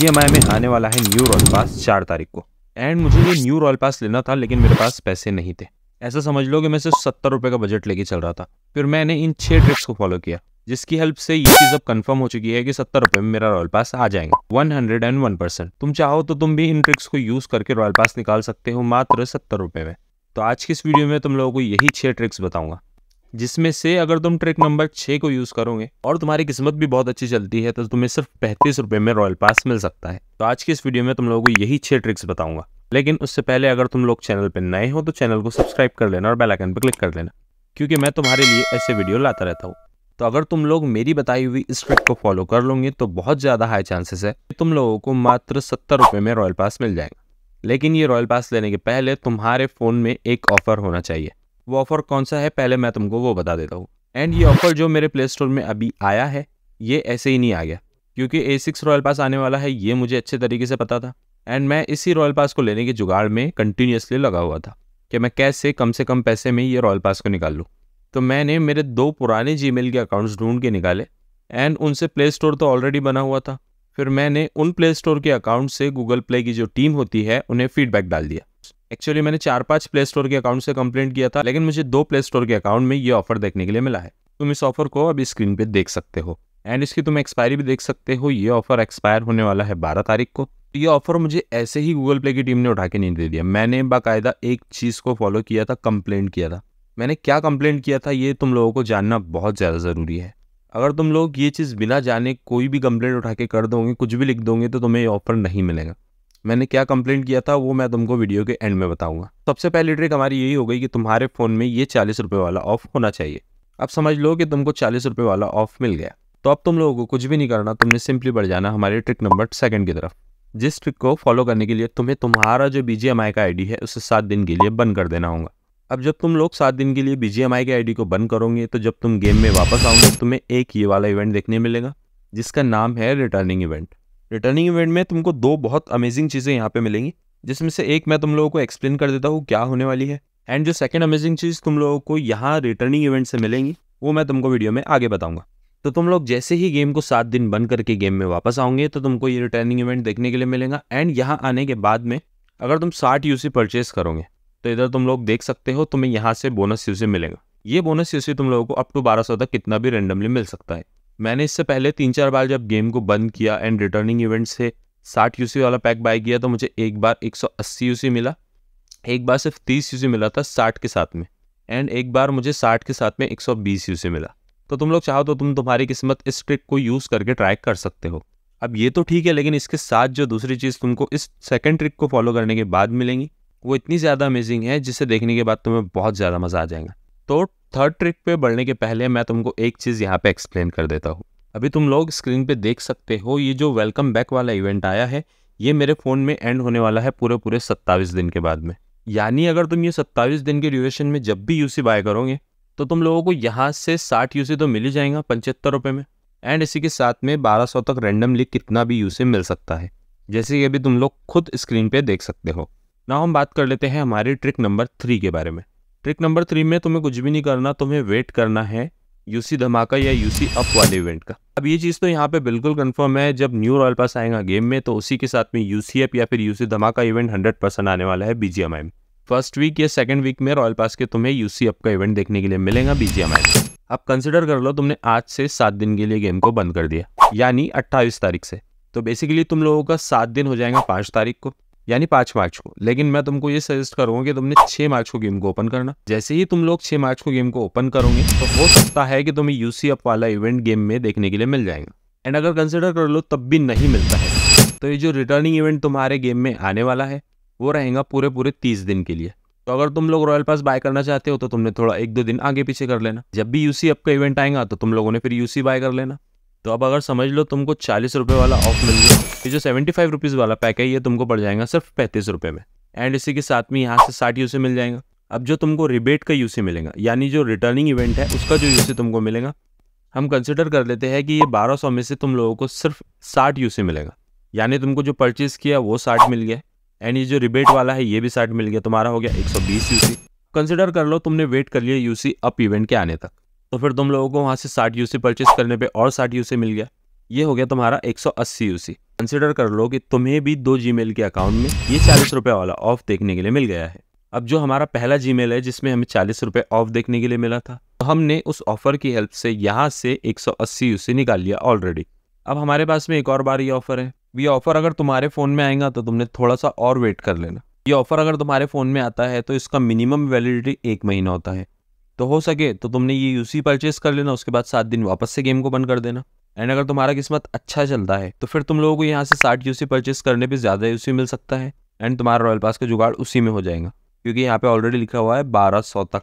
ई में आने वाला है न्यू रॉयल पास चार तारीख को एंड मुझे ये न्यू रॉयल पास लेना था लेकिन मेरे पास पैसे नहीं थे ऐसा समझ लो कि मैं सिर्फ सत्तर रुपये का बजट लेके चल रहा था फिर मैंने इन छः ट्रिक्स को फॉलो किया जिसकी हेल्प से ये चीज़ अब कंफर्म हो चुकी है कि सत्तर रुपये में मेरा रॉयल पास आ जाएगा one hundred and one percent तुम चाहो तो तुम भी इन ट्रिक्स को यूज़ करके रॉयल पास निकाल सकते हो मात्र सत्तर रुपये में तो आज की इस वीडियो में तुम लोगों को यही छः ट्रिक्स बताऊंगा जिसमें से अगर तुम ट्रिक नंबर छः को यूज़ करोगे और तुम्हारी किस्मत भी बहुत अच्छी चलती है तो तुम्हें सिर्फ पैंतीस रुपये में रॉयल पास मिल सकता है तो आज की इस वीडियो में तुम लोगों को यही छः ट्रिक्स बताऊंगा लेकिन उससे पहले अगर तुम लोग चैनल पर नए हो तो चैनल को सब्सक्राइब कर लेना और बेलाइकन पर क्लिक कर लेना क्योंकि मैं तुम्हारे लिए ऐसे वीडियो लाता रहता हूँ तो अगर तुम लोग मेरी बताई हुई इस ट्रिक को फॉलो कर लोगे तो बहुत ज़्यादा हाई चांसेस है कि तुम लोगों को मात्र सत्तर रुपये में रॉयल पास मिल जाएगा लेकिन ये रॉयल पास लेने के पहले तुम्हारे फ़ोन में एक ऑफ़र होना चाहिए वो ऑफ़र कौन सा है पहले मैं तुमको वो बता देता हूँ एंड ये ऑफ़र जो मेरे प्ले स्टोर में अभी आया है ये ऐसे ही नहीं आ गया क्योंकि ए सिक्स रॉयल पास आने वाला है ये मुझे अच्छे तरीके से पता था एंड मैं इसी रॉयल पास को लेने के जुगाड़ में कंटिन्यूसली लगा हुआ था कि मैं कैसे कम से कम पैसे में ये रॉयल पास को निकाल लूँ तो मैंने मेरे दो पुराने जी के अकाउंट्स ढूंढ के निकाले एंड उनसे प्ले स्टोर तो ऑलरेडी बना हुआ था फिर मैंने उन प्ले स्टोर के अकाउंट से गूगल प्ले की जो टीम होती है उन्हें फीडबैक डाल दिया एक्चुअली मैंने चार पांच प्ले स्टोर के अकाउंट से कंप्लेंट किया था लेकिन मुझे दो प्ले स्टोर के अकाउंट में ये ऑफर देखने के लिए मिला है तुम इस ऑफर को अभी स्क्रीन पे देख सकते हो एंड इसकी तुम एक्सपायरी भी देख सकते हो ये ऑफर एक्सपायर होने वाला है बारह तारीख को तो ये ऑफर मुझे ऐसे ही गूगल प्ले की टीम ने उठा के नहीं दे दिया मैंने बाकायदा एक चीज़ को फॉलो किया था कंप्लेंट किया था मैंने क्या कंप्लेंट किया था ये तुम लोगों को जानना बहुत ज़्यादा ज़रूरी है अगर तुम लोग ये चीज़ बिना जाने कोई भी कंप्लेंट उठा के कर दोगे कुछ भी लिख दोगे तो तुम्हें ये ऑफर नहीं मिलेगा मैंने क्या कंप्लेंट किया था वो मैं तुमको वीडियो के एंड में बताऊंगा सबसे पहली ट्रिक हमारी यही हो गई कि तुम्हारे फ़ोन में ये चालीस रुपये वाला ऑफ होना चाहिए अब समझ लो कि तुमको चालीस रुपये वाला ऑफ मिल गया तो अब तुम लोगों को कुछ भी नहीं करना तुमने सिंपली बढ़ जाना हमारे ट्रिक नंबर सेकंड की तरफ जिस ट्रिक को फॉलो करने के लिए तुम्हें तुम्हारा जो बी का आई है उसे सात दिन के लिए बंद कर देना होगा अब जब तुम लोग सात दिन के लिए बी जी के आईडी को बंद करोगे तो जब तुम गेम में वापस आओगे तो तुम्हें एक ये वाला इवेंट देखने मिलेगा जिसका नाम है रिटर्निंग इवेंट रिटर्निंग इवेंट में तुमको दो बहुत अमेजिंग चीज़ें यहाँ पे मिलेंगी जिसमें से एक मैं तुम लोगों को एक्सप्लेन कर देता हूँ क्या होने वाली है एंड जो सेकेंड अमेजिंग चीज़ तुम लोगों को यहाँ रिटर्निंग इवेंट से मिलेंगी वो मैं तुमको वीडियो में आगे बताऊँगा तो तुम लोग जैसे ही गेम को सात दिन बंद करके गेम में वापस आओगे तो तुमको ये रिटर्निंग इवेंट देखने के लिए मिलेगा एंड यहाँ आने के बाद में अगर तुम साठ यूसी परचेस करोगे तो इधर तुम लोग देख सकते हो तुम्हें यहाँ से बोनस यूसी मिलेगा ये बोनस यूसी तुम लोगों को अप टू बारह तक कितना भी रेंडमली मिल सकता है मैंने इससे पहले तीन चार बार जब गेम को बंद किया एंड रिटर्निंग इवेंट से साठ यू वाला पैक बाय किया तो मुझे एक बार एक सौ अस्सी मिला एक बार सिर्फ तीस यू मिला था साठ के साथ में एंड एक बार मुझे साठ के साथ में एक सौ बीस मिला तो तुम लोग चाहो तो तुम तुम्हारी किस्मत इस ट्रिक को यूज़ करके ट्राई कर सकते हो अब ये तो ठीक है लेकिन इसके साथ जो दूसरी चीज़ तुमको इस सेकेंड ट्रिक को फॉलो करने के बाद मिलेंगी वो इतनी ज़्यादा अमेजिंग है जिसे देखने के बाद तुम्हें बहुत ज़्यादा मज़ा आ जाएगा तो थर्ड ट्रिक पे बढ़ने के पहले मैं तुमको एक चीज़ यहाँ पे एक्सप्लेन कर देता हूँ अभी तुम लोग स्क्रीन पे देख सकते हो ये जो वेलकम बैक वाला इवेंट आया है ये मेरे फ़ोन में एंड होने वाला है पूरे पूरे सत्ताईस दिन के बाद में यानी अगर तुम ये सत्ताईस दिन के ड्यूरेशन में जब भी यूसी बाय करोगे तो तुम लोगों को यहाँ से साठ यूसी तो मिल ही जाएगा पचहत्तर रुपये में एंड इसी के साथ में बारह सौ तक रेंडमली कितना भी यूसी मिल सकता है जैसे कि अभी तुम लोग खुद स्क्रीन पे देख सकते हो ना हम बात कर लेते हैं हमारे ट्रिक नंबर थ्री के बारे में ट्रिक नंबर थ्री में तुम्हें कुछ भी नहीं करना तुम्हें वेट करना है यूसी धमाका या यूसी अप वाले इवेंट का अब ये चीज़ तो यहाँ पे बिल्कुल कंफर्म है जब न्यू रॉयल पास आएगा गेम में तो उसी के साथ में यूसी अप या फिर यूसी धमाका इवेंट हंड्रेड परसेंट आने वाला है बीजीएमआई में फर्स्ट वीक या सेकंड वीक में रॉयल पास के तुम्हें यूसी अप का इवेंट देखने के लिए मिलेगा बीजीएमआई में अब कंसिडर कर लो तुमने आज से सात दिन के लिए गेम को बंद कर दिया यानी अट्ठाईस तारीख से तो बेसिकली तुम लोगों का सात दिन हो जाएगा पांच तारीख को यानी पांच मार्च को लेकिन मैं तुमको ये सजेस्ट करूंगा कि तुमने छह मार्च को गेम को ओपन करना जैसे ही तुम लोग छह मार्च को गेम को ओपन करोगे तो हो सकता है कि तुम्हें यूसी अप वाला इवेंट गेम में देखने के लिए मिल जाएगा एंड अगर कंसिडर कर लो तब भी नहीं मिलता है तो ये जो रिटर्निंग इवेंट तुम्हारे गेम में आने वाला है वो रहेगा पूरे पूरे तीस दिन के लिए तो अगर तुम लोग रॉयल पास बाय करना चाहते हो तो तुमने थोड़ा एक दो दिन आगे पीछे कर लेना जब भी यूसी अप का इवेंट आएगा तो तुम लोगों ने फिर यूसी बाय कर लेना तो अब अगर समझ लो तुमको चालीस रुपये वाला ऑफ मिल गया ये जो सेवेंटी फाइव रुपीज़ वाला पैक है ये तुमको पड़ जाएगा सिर्फ पैंतीस रुपये में एंड इसी के साथ में यहाँ से साठ यू मिल जाएगा अब जो तुमको रिबेट का यूसी मिलेगा यानी जो रिटर्निंग इवेंट है उसका जो यूसी तुमको मिलेगा हम कंसिडर कर लेते हैं कि ये बारह सौ में से तुम लोगों को सिर्फ साठ यूसी मिलेगा यानी तुमको जो परचेज़ किया वो साठ मिल गया एंड ये जो रिबेट वाला है ये भी साठ मिल गया तुम्हारा हो गया एक सौ बीस कंसिडर कर लो तुमने वेट कर लिया यूसी अप इवेंट के आने तक तो फिर तुम लोगों को वहाँ से साठ यू परचेस करने पे और साठ यू मिल गया ये हो गया तुम्हारा 180 यूसी कंसिडर कर लो कि तुम्हें भी दो जी के अकाउंट में ये चालीस वाला ऑफ देखने के लिए मिल गया है अब जो हमारा पहला जी है जिसमें हमें चालीस रुपये ऑफ देखने के लिए मिला था तो हमने उस ऑफर की हेल्प से यहाँ से 180 यूसी निकाल लिया ऑलरेडी अब हमारे पास में एक और बार ये ऑफर है ये ऑफर अगर तुम्हारे फ़ोन में आएगा तो तुमने थोड़ा सा और वेट कर लेना ये ऑफर अगर तुम्हारे फ़ोन में आता है तो इसका मिनिमम वैलिडिटी एक महीना होता है तो हो सके तो तुमने ये यूसी परचेस कर लेना उसके बाद सात दिन वापस से गेम को बंद कर देना एंड अगर तुम्हारा किस्मत अच्छा चलता है तो फिर तुम लोगों को यहाँ से साठ यूसी परचेस करने पर ज़्यादा यूसी मिल सकता है एंड तुम्हारा रॉयल पास का जुगाड़ उसी में हो जाएगा क्योंकि यहाँ पे ऑलरेडी लिखा हुआ है बारह सौ तक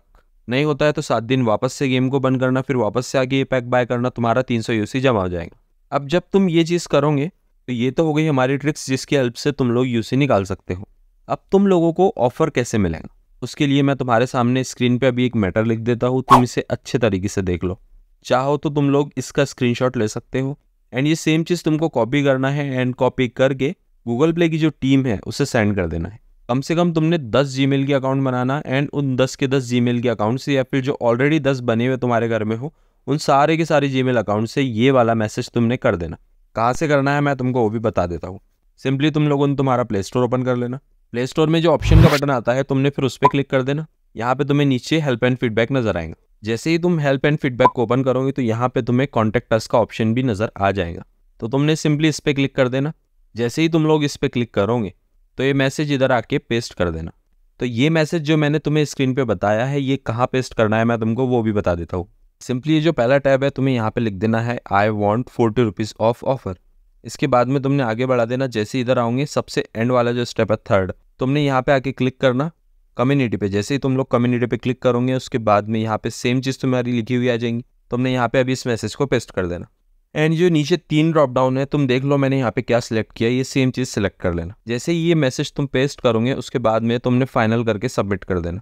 नहीं होता है तो सात दिन वापस से गेम को बंद करना फिर वापस से आगे ये पैक बाय करना तुम्हारा तीन सौ यूसी जमा हो जाएगा अब जब तुम ये चीज़ करोगे तो ये तो हो गई हमारी ट्रिक्स जिसकी हेल्प से तुम लोग यूसी निकाल सकते हो अब तुम लोगों को ऑफर कैसे मिलेगा उसके लिए मैं तुम्हारे सामने स्क्रीन पे अभी एक मैटर लिख देता हूँ तुम इसे अच्छे तरीके से देख लो चाहो तो तुम लोग इसका स्क्रीनशॉट ले सकते हो एंड ये सेम चीज़ तुमको कॉपी करना है एंड कॉपी करके गूगल प्ले की जो टीम है उसे सेंड कर देना है कम से कम तुमने 10 जी के अकाउंट बनाना एंड उन 10 के 10 जी के अकाउंट से या फिर जो ऑलरेडी 10 बने हुए तुम्हारे घर में हो उन सारे के सारे जी अकाउंट से ये वाला मैसेज तुमने कर देना कहाँ से करना है मैं तुमको वो भी बता देता हूँ सिंपली तुम लोगों ने तुम्हारा प्ले स्टोर ओपन कर लेना प्ले स्टोर में जो ऑप्शन का बटन आता है तुमने फिर उस पर क्लिक कर देना यहाँ पे तुम्हें नीचे हेल्प एंड फीडबैक नजर आएगा जैसे ही तुम हेल्प एंड फीडबैक को ओपन करोगे तो यहाँ पे तुम्हें कॉन्टेक्ट अस का ऑप्शन भी नज़र आ जाएगा तो तुमने सिंपली इस पर क्लिक कर देना जैसे ही तुम लोग इस पर क्लिक करोगे तो ये मैसेज इधर आके पेस्ट कर देना तो ये मैसेज जो मैंने तुम्हें स्क्रीन पे बताया है ये कहाँ पेस्ट करना है मैं तुमको वो भी बता देता हूँ सिंपली ये जो पहला टैब है तुम्हें यहाँ पे लिख देना है I want forty rupees off offer इसके बाद में तुमने आगे बढ़ा देना जैसे इधर आओगे सबसे एंड वाला जो स्टेप है थर्ड तुमने यहाँ पे आके क्लिक करना कम्युनिटी पे जैसे ही तुम लोग कम्युनिटी पे क्लिक करोगे उसके बाद में यहाँ पे सेम चीज़ तुम्हारी लिखी हुई आ जाएंगी तुमने यहाँ पे अभी इस मैसेज को पेस्ट कर देना एंड जो नीचे तीन ड्रॉप डाउन है तुम देख लो मैंने यहाँ पे क्या सिलेक्ट किया ये सेम चीज़ सिलेक्ट कर लेना जैसे ही ये मैसेज तुम पेस्ट करोगे उसके बाद में तुमने फाइनल करके सबमिट कर देना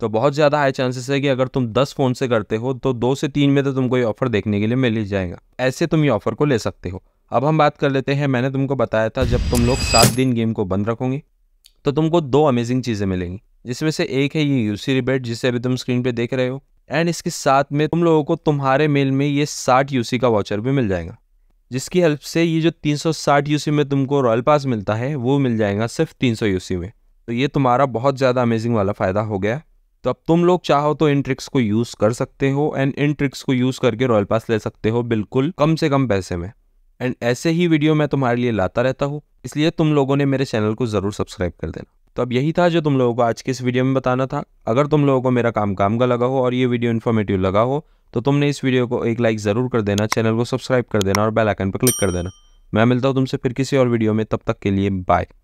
तो बहुत ज़्यादा हाई चांसेस है कि अगर तुम दस फ़ोन से करते हो तो दो से तीन में तो तुमको ये ऑफर देखने के लिए मिल ही जाएगा ऐसे तुम ये ऑफर को ले सकते हो अब हम बात कर लेते हैं मैंने तुमको बताया था जब तुम लोग सात दिन गेम को बंद रखोगे तो तुमको दो अमेजिंग चीज़ें मिलेंगी जिसमें से एक है ये यूसी रिबेट जिसे अभी तुम स्क्रीन पे देख रहे हो एंड इसके साथ में तुम लोगों को तुम्हारे मेल में ये साठ यूसी का वाचर भी मिल जाएगा जिसकी हेल्प से ये जो 360 यूसी में तुमको रॉयल पास मिलता है वो मिल जाएगा सिर्फ 300 यूसी में तो ये तुम्हारा बहुत ज़्यादा अमेजिंग वाला फ़ायदा हो गया तो अब तुम लोग चाहो तो इन ट्रिक्स को यूज़ कर सकते हो एंड इन ट्रिक्स को यूज़ करके रॉयल पास ले सकते हो बिल्कुल कम से कम पैसे में एंड ऐसे ही वीडियो मैं तुम्हारे लिए लाता रहता हूँ इसलिए तुम लोगों ने मेरे चैनल को ज़रूर सब्सक्राइब कर देना तो अब यही था जो तुम लोगों को आज के इस वीडियो में बताना था अगर तुम लोगों को मेरा काम काम का लगा हो और ये वीडियो इन्फॉर्मेटिव लगा हो तो तुमने इस वीडियो को एक लाइक ज़रूर कर देना चैनल को सब्सक्राइब कर देना और बेल आइकन पर क्लिक कर देना मैं मिलता हूँ तुमसे फिर किसी और वीडियो में तब तक के लिए बाय